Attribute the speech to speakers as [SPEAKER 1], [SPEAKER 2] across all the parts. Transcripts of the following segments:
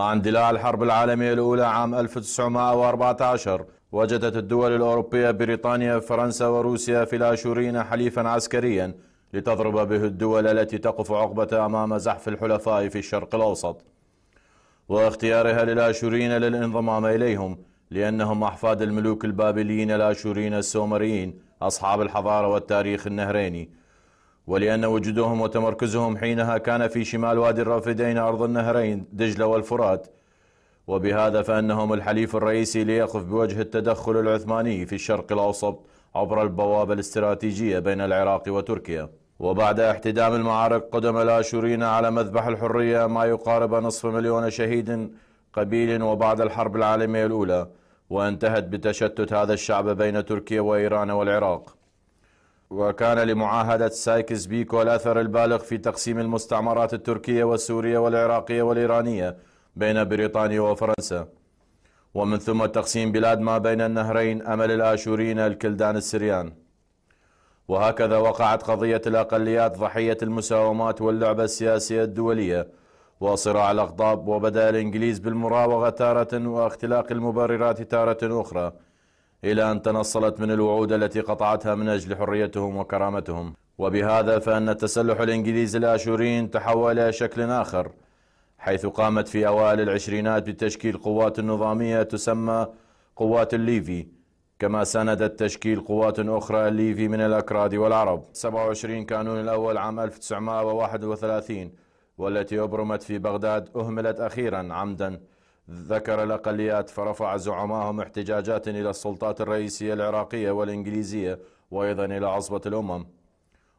[SPEAKER 1] مع اندلاع الحرب العالمية الأولى عام 1914 وجدت الدول الأوروبية بريطانيا فرنسا وروسيا في الآشورين حليفا عسكريا لتضرب به الدول التي تقف عقبة أمام زحف الحلفاء في الشرق الأوسط واختيارها للآشورين للانضمام إليهم لأنهم أحفاد الملوك البابليين الآشوريين السومريين أصحاب الحضارة والتاريخ النهريني ولأن وجودهم وتمركزهم حينها كان في شمال وادي الرافدين أرض النهرين دجلة والفرات وبهذا فأنهم الحليف الرئيسي ليقف بوجه التدخل العثماني في الشرق الأوسط عبر البوابة الاستراتيجية بين العراق وتركيا وبعد احتدام المعارك قدم الآشورين على مذبح الحرية ما يقارب نصف مليون شهيد قبيل وبعد الحرب العالمية الأولى وانتهت بتشتت هذا الشعب بين تركيا وإيران والعراق وكان لمعاهدة سايكس بيكو الأثر البالغ في تقسيم المستعمرات التركية والسورية والعراقية والإيرانية بين بريطانيا وفرنسا ومن ثم تقسيم بلاد ما بين النهرين أمل الآشوريين الكلدان السريان وهكذا وقعت قضية الأقليات ضحية المساومات واللعبة السياسية الدولية وصراع الأقطاب وبدأ الإنجليز بالمراوغة تارة واختلاق المبررات تارة أخرى إلى أن تنصلت من الوعود التي قطعتها من أجل حريتهم وكرامتهم وبهذا فأن التسلح الإنجليزي الآشوريين تحول إلى شكل آخر حيث قامت في أوائل العشرينات بتشكيل قوات نظامية تسمى قوات الليفي كما ساندت تشكيل قوات أخرى الليفي من الأكراد والعرب 27 كانون الأول عام 1931 والتي أبرمت في بغداد أهملت أخيرا عمدا ذكر الأقليات فرفع زعماهم احتجاجات إلى السلطات الرئيسية العراقية والإنجليزية وأيضا إلى عصبة الأمم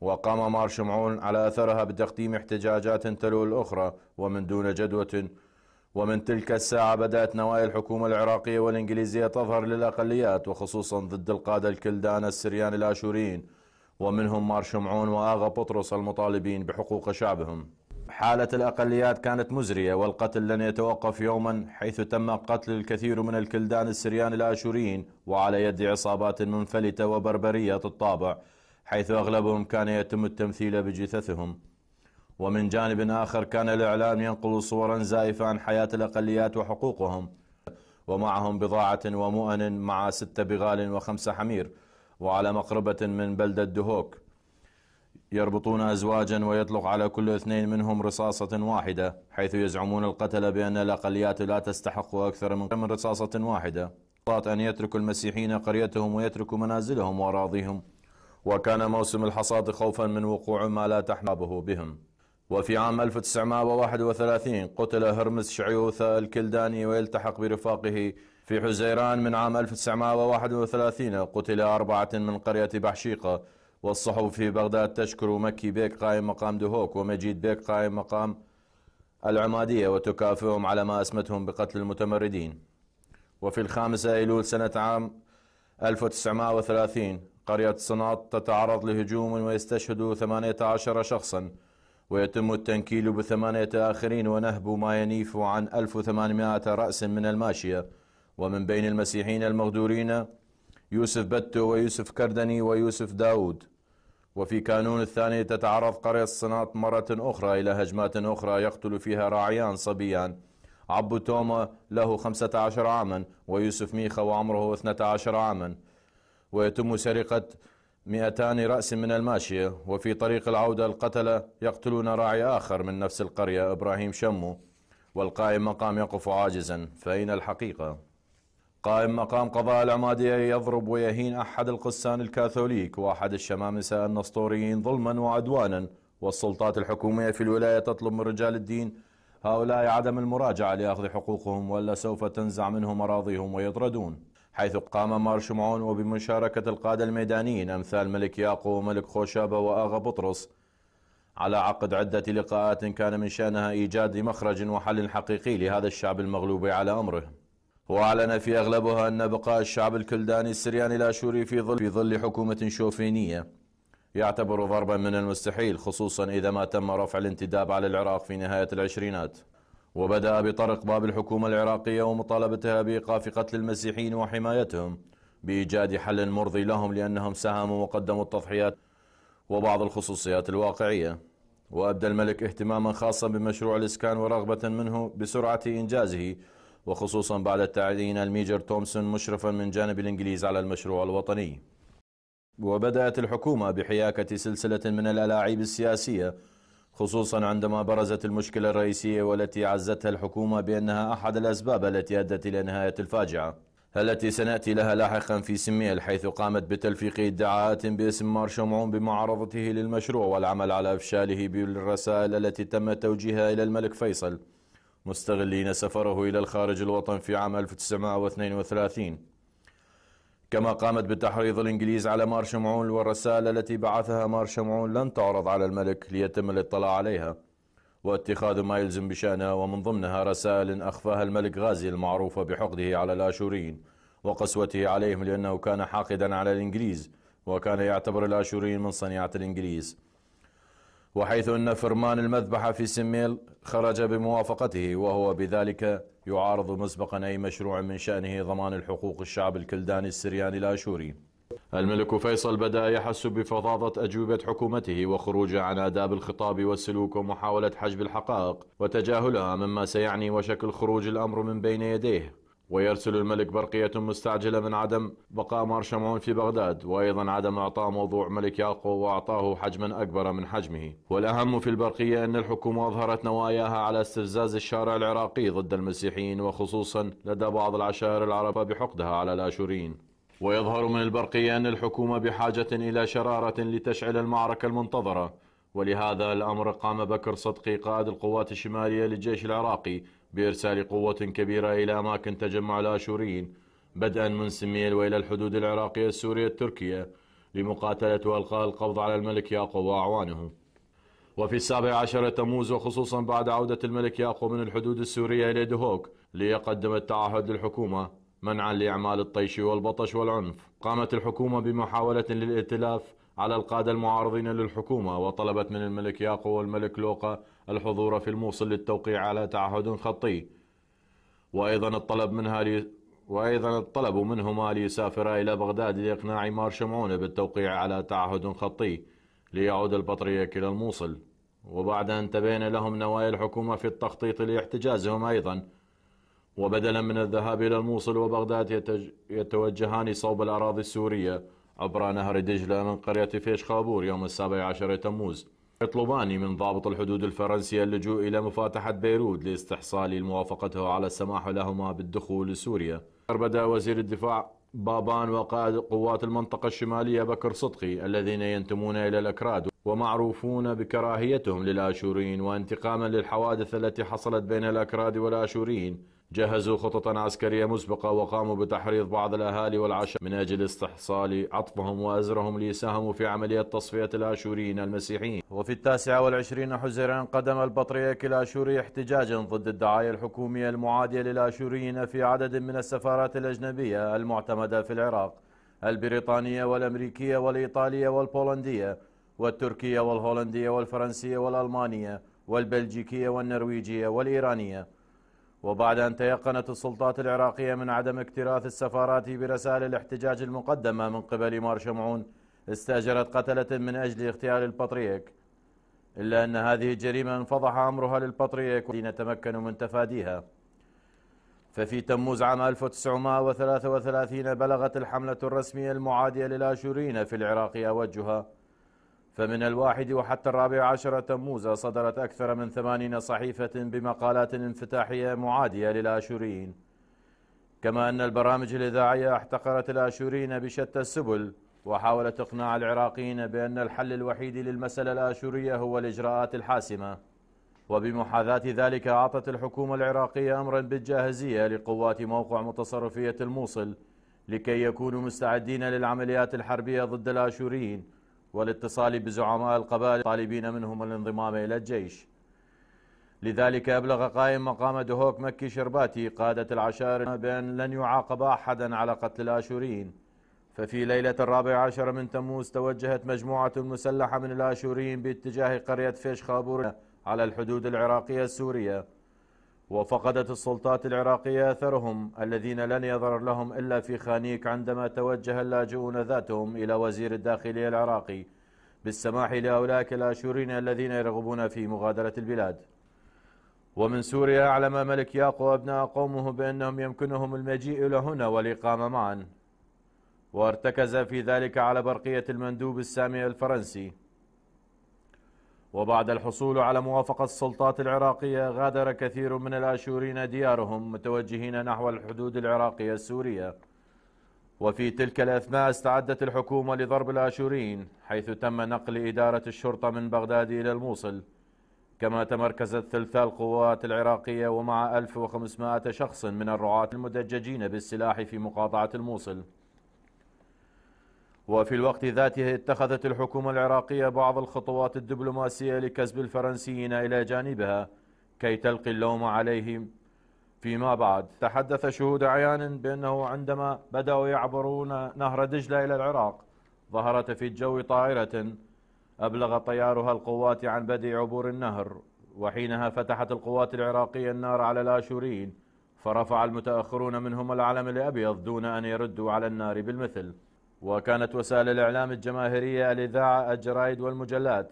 [SPEAKER 1] وقام مار شمعون على أثرها بتقديم احتجاجات تلو الأخرى ومن دون جدوة ومن تلك الساعة بدأت نوايا الحكومة العراقية والإنجليزية تظهر للأقليات وخصوصا ضد القادة الكلدان السريان الآشوريين ومنهم مار شمعون وآغا بطرس المطالبين بحقوق شعبهم حالة الأقليات كانت مزرية والقتل لن يتوقف يوما حيث تم قتل الكثير من الكلدان السريان الآشوريين وعلى يد عصابات منفلتة وبربرية الطابع حيث أغلبهم كان يتم التمثيل بجثثهم ومن جانب آخر كان الإعلام ينقل صورا زائفة عن حياة الأقليات وحقوقهم ومعهم بضاعة ومؤن مع ست بغال وخمس حمير وعلى مقربة من بلدة دهوك يربطون أزواجا ويطلق على كل اثنين منهم رصاصة واحدة حيث يزعمون القتل بأن الأقليات لا تستحق أكثر من رصاصة واحدة أن يترك المسيحيين قريتهم ويتركوا منازلهم وأراضيهم وكان موسم الحصاد خوفا من وقوع ما لا تحلبه بهم وفي عام 1931 قتل هرمز شعيوث الكلداني ويلتحق برفاقه في حزيران من عام 1931 قتل أربعة من قرية بحشيقة والصحف في بغداد تشكر مكي بيك قائم مقام دهوك ومجيد بيك قائم مقام العمادية وتكافئهم على ما أسمتهم بقتل المتمردين وفي الخامسة أيلول سنة عام 1930 قرية صناط تتعرض لهجوم ويستشهد 18 شخصا ويتم التنكيل بثمانية آخرين ونهب ما ينيف عن 1800 رأس من الماشية ومن بين المسيحيين المغدورين يوسف بتو ويوسف كردني ويوسف داود وفي كانون الثاني تتعرض قرية الصناط مرة أخرى إلى هجمات أخرى يقتل فيها راعيان صبيان عبو توما له 15 عاما ويوسف ميخا وعمره 12 عاما ويتم سرقة 200 رأس من الماشية وفي طريق العودة القتلة يقتلون راعي آخر من نفس القرية إبراهيم شمو والقائم مقام يقف عاجزا فأين الحقيقة؟ قائم مقام قضاء العمادية يضرب ويهين أحد القسان الكاثوليك وأحد الشمامسة النسطوريين ظلما وعدوانا والسلطات الحكومية في الولاية تطلب من رجال الدين هؤلاء عدم المراجعة لأخذ حقوقهم ولا سوف تنزع منهم أراضيهم ويطردون حيث قام مار شمعون وبمشاركة القادة الميدانيين أمثال ملك ياقو وملك خوشابة وآغا بطرس على عقد عدة لقاءات كان من شأنها إيجاد مخرج وحل حقيقي لهذا الشعب المغلوب على أمره وأعلن في أغلبها أن بقاء الشعب الكلداني السرياني الآشوري في ظل في ظل حكومة شوفينية يعتبر ضربا من المستحيل خصوصا إذا ما تم رفع الانتداب على العراق في نهاية العشرينات وبدأ بطرق باب الحكومة العراقية ومطالبتها بإيقاف قتل المسيحيين وحمايتهم بإيجاد حل مرضي لهم لأنهم ساهموا وقدموا التضحيات وبعض الخصوصيات الواقعية وأبدى الملك اهتماما خاصا بمشروع الإسكان ورغبة منه بسرعة إنجازه وخصوصا بعد تعيين الميجر تومسون مشرفا من جانب الإنجليز على المشروع الوطني وبدأت الحكومة بحياكة سلسلة من الألاعيب السياسية خصوصا عندما برزت المشكلة الرئيسية والتي عزتها الحكومة بأنها أحد الأسباب التي أدت إلى نهاية الفاجعة التي سنأتي لها لاحقا في سميل حيث قامت بتلفيق ادعاءات باسم مار شمعون بمعارضته للمشروع والعمل على إفشاله بالرسائل التي تم توجيهها إلى الملك فيصل مستغلين سفره إلى الخارج الوطن في عام 1932 كما قامت بتحريض الإنجليز على مار شمعون والرسالة التي بعثها مار شمعون لن تعرض على الملك ليتم الاطلاع عليها واتخاذ ما يلزم بشأنها ومن ضمنها رسائل أخفاها الملك غازي المعروفة بحقده على الآشوريين وقسوته عليهم لأنه كان حاقدا على الإنجليز وكان يعتبر الآشوريين من صنيعة الإنجليز وحيث أن فرمان المذبحة في سميل خرج بموافقته وهو بذلك يعارض مسبقا أي مشروع من شأنه ضمان الحقوق الشعب الكلداني السرياني الآشوري الملك فيصل بدأ يحس بفظاظة أجوبة حكومته وخروجه عن آداب الخطاب والسلوك ومحاولة حجب الحقائق وتجاهلها مما سيعني وشكل خروج الأمر من بين يديه ويرسل الملك برقية مستعجلة من عدم بقاء مارشمون في بغداد وأيضا عدم إعطاء موضوع ملك ياقو وأعطاه حجما أكبر من حجمه والأهم في البرقية أن الحكومة أظهرت نواياها على استفزاز الشارع العراقي ضد المسيحيين وخصوصا لدى بعض العشائر العرب بحقدها على الآشوريين ويظهر من البرقية أن الحكومة بحاجة إلى شرارة لتشعل المعركة المنتظرة ولهذا الأمر قام بكر صدقي قائد القوات الشمالية للجيش العراقي بإرسال قوة كبيرة إلى أماكن تجمع الآشوريين بدءا من سميل وإلى الحدود العراقية السورية التركية لمقاتلة وإلقاء القبض على الملك ياقو وأعوانه وفي السابع عشر تموز وخصوصا بعد عودة الملك ياقو من الحدود السورية إلى دهوك ليقدم التعهد للحكومة منعا لأعمال الطيش والبطش والعنف قامت الحكومة بمحاولة للائتلاف على القادة المعارضين للحكومة وطلبت من الملك ياقو والملك لوقا الحضور في الموصل للتوقيع على تعهد خطي وأيضا الطلب منها لي وأيضا الطلب منهما ليسافرا إلى بغداد لإقناع مار شمعون بالتوقيع على تعهد خطي ليعود البطريرك إلى الموصل وبعد أن تبين لهم نوايا الحكومة في التخطيط لاحتجازهم أيضا وبدلا من الذهاب إلى الموصل وبغداد يتوجهان صوب الأراضي السورية عبر نهر دجلة من قرية فيش خابور يوم السابع عشر تموز يطلبان من ضابط الحدود الفرنسي اللجوء إلى مفاتحة بيروت لاستحصال موافقته على السماح لهما بالدخول لسوريا بدا وزير الدفاع بابان وقائد قوات المنطقة الشمالية بكر صدقي الذين ينتمون إلى الأكراد ومعروفون بكراهيتهم للآشوريين وانتقاما للحوادث التي حصلت بين الأكراد والآشوريين جهزوا خططا عسكرية مسبقة وقاموا بتحريض بعض الأهالي والعشائر من أجل استحصال عطفهم وأزرهم ليساهموا في عملية تصفية الآشوريين المسيحيين وفي التاسعة والعشرين حزيران قدم البطريرك الآشوري احتجاجا ضد الدعاية الحكومية المعادية للآشوريين في عدد من السفارات الأجنبية المعتمدة في العراق البريطانية والأمريكية والإيطالية والبولندية والتركية والهولندية والفرنسية والألمانية والبلجيكية والنرويجية والإيرانية وبعد أن تيقنت السلطات العراقية من عدم اكتراث السفارات برسائل الاحتجاج المقدمة من قبل مار شمعون استأجرت قتلة من أجل اغتيال البطريك إلا أن هذه الجريمة انفضح أمرها للبطريك الذين تمكنوا من تفاديها ففي تموز عام 1933 بلغت الحملة الرسمية المعادية للآشورين في العراق أوجها فمن الواحد وحتى الرابع عشر تموز صدرت أكثر من ثمانين صحيفة بمقالات انفتاحية معادية للآشوريين كما أن البرامج الإذاعية احتقرت الآشوريين بشتى السبل وحاولت إقناع العراقيين بأن الحل الوحيد للمسألة الآشورية هو الإجراءات الحاسمة وبمحاذاة ذلك أعطت الحكومة العراقية أمرا بالجاهزية لقوات موقع متصرفية الموصل لكي يكونوا مستعدين للعمليات الحربية ضد الآشوريين والاتصال بزعماء القبائل طالبين منهم الانضمام إلى الجيش لذلك أبلغ قائم مقام دهوك مكي شرباتي قادة العشائر بأن لن يعاقب أحدا على قتل الآشوريين ففي ليلة الرابع عشر من تموز توجهت مجموعة مسلحة من الآشوريين باتجاه قرية فيش خابور على الحدود العراقية السورية وفقدت السلطات العراقية أثرهم الذين لن يظهر لهم إلا في خانيك عندما توجه اللاجئون ذاتهم إلى وزير الداخلية العراقي بالسماح لأولئك الآشورين الذين يرغبون في مغادرة البلاد ومن سوريا أعلم ملك ياقو أبناء قومه بأنهم يمكنهم المجيء لهنا والإقامة معا وارتكز في ذلك على برقية المندوب السامي الفرنسي وبعد الحصول على موافقة السلطات العراقية غادر كثير من الآشوريين ديارهم متوجهين نحو الحدود العراقية السورية وفي تلك الأثناء استعدت الحكومة لضرب الآشوريين حيث تم نقل إدارة الشرطة من بغداد إلى الموصل كما تمركزت ثلثا القوات العراقية ومع 1500 شخص من الرعاة المدججين بالسلاح في مقاطعة الموصل وفي الوقت ذاته اتخذت الحكومة العراقية بعض الخطوات الدبلوماسية لكسب الفرنسيين إلى جانبها كي تلقي اللوم عليهم فيما بعد تحدث شهود عيان بأنه عندما بدأوا يعبرون نهر دجلة إلى العراق ظهرت في الجو طائرة أبلغ طيارها القوات عن بدء عبور النهر وحينها فتحت القوات العراقية النار على الآشوريين فرفع المتأخرون منهم العلم الأبيض دون أن يردوا على النار بالمثل وكانت وسائل الإعلام الجماهيرية الإذاعة الجرائد والمجلات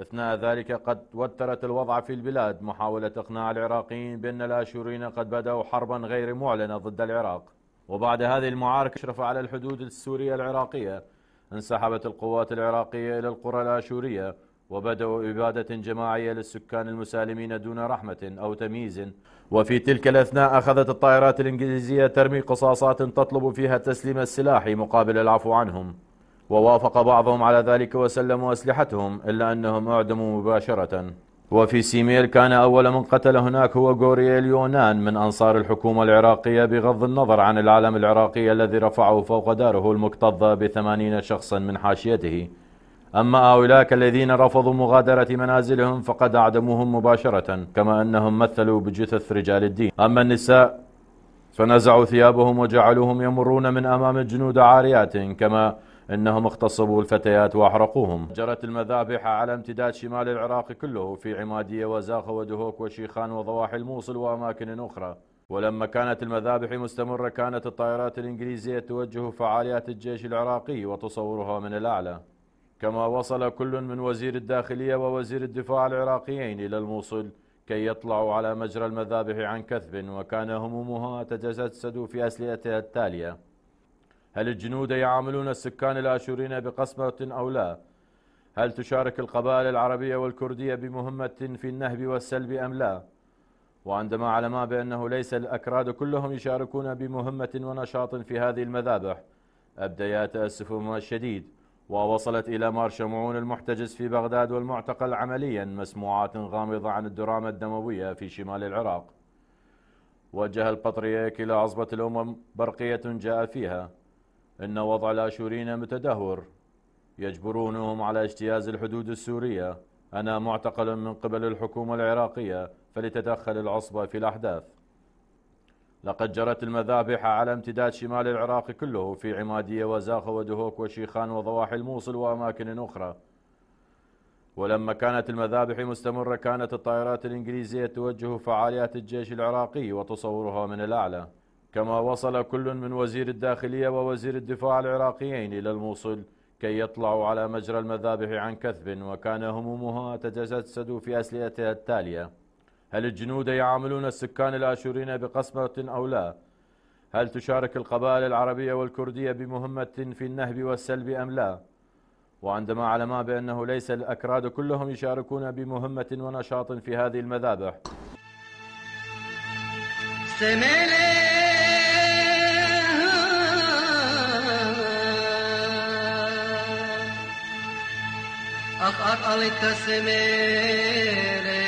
[SPEAKER 1] أثناء ذلك قد وترت الوضع في البلاد محاولة إقناع العراقيين بأن الآشوريين قد بدأوا حربا غير معلنة ضد العراق وبعد هذه المعاركة أشرف على الحدود السورية العراقية انسحبت القوات العراقية إلى القرى الآشورية وبدأوا إبادة جماعية للسكان المسالمين دون رحمة أو تمييز وفي تلك الأثناء أخذت الطائرات الإنجليزية ترمي قصاصات تطلب فيها تسليم السلاح مقابل العفو عنهم ووافق بعضهم على ذلك وسلموا أسلحتهم إلا أنهم أعدموا مباشرة وفي سيميل كان أول من قتل هناك هو غورييل يونان من أنصار الحكومة العراقية بغض النظر عن العلم العراقي الذي رفعه فوق داره المكتظة بثمانين شخصا من حاشيته أما أولئك الذين رفضوا مغادرة منازلهم فقد أعدموهم مباشرة كما أنهم مثلوا بجثث رجال الدين أما النساء فنزعوا ثيابهم وجعلوهم يمرون من أمام الجنود عاريات كما انهم اغتصبوا الفتيات واحرقوهم جرت المذابح على امتداد شمال العراق كله في عماديه وزاخه ودهوك وشيخان وضواحي الموصل واماكن اخرى ولما كانت المذابح مستمره كانت الطائرات الانجليزيه توجه فعاليات الجيش العراقي وتصورها من الاعلى كما وصل كل من وزير الداخلية ووزير الدفاع العراقيين إلى الموصل كي يطلعوا على مجرى المذابح عن كثب وكان همومها تتجسد في أسئلتها التالية هل الجنود يعاملون السكان الآشورين بقسمة أو لا؟ هل تشارك القبائل العربية والكردية بمهمة في النهب والسلب أم لا؟ وعندما علما بأنه ليس الأكراد كلهم يشاركون بمهمة ونشاط في هذه المذابح أبديا تأسفهما الشديد ووصلت إلى مارش معون المحتجز في بغداد والمعتقل عمليا مسموعات غامضة عن الدراما الدموية في شمال العراق وجه البطريرك إلى عصبة الأمم برقية جاء فيها إن وضع الآشورين متدهور يجبرونهم على اجتياز الحدود السورية أنا معتقل من قبل الحكومة العراقية فلتتدخل العصبة في الأحداث لقد جرت المذابح على امتداد شمال العراق كله في عمادية وزاخة ودهوك وشيخان وضواحي الموصل وأماكن أخرى ولما كانت المذابح مستمرة كانت الطائرات الإنجليزية توجه فعاليات الجيش العراقي وتصورها من الأعلى كما وصل كل من وزير الداخلية ووزير الدفاع العراقيين إلى الموصل كي يطلعوا على مجرى المذابح عن كثب وكان همومها تتجسد في أسلحتها التالية هل الجنود يعاملون السكان الآشوريين بقسمة أو لا؟ هل تشارك القبائل العربية والكردية بمهمة في النهب والسلب أم لا؟ وعندما علما بأنه ليس الأكراد كلهم يشاركون بمهمة ونشاط في هذه المذابح أخ أخ أخ تسميري